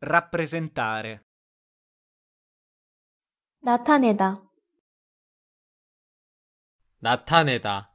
rappresentare 나타내다 나타내다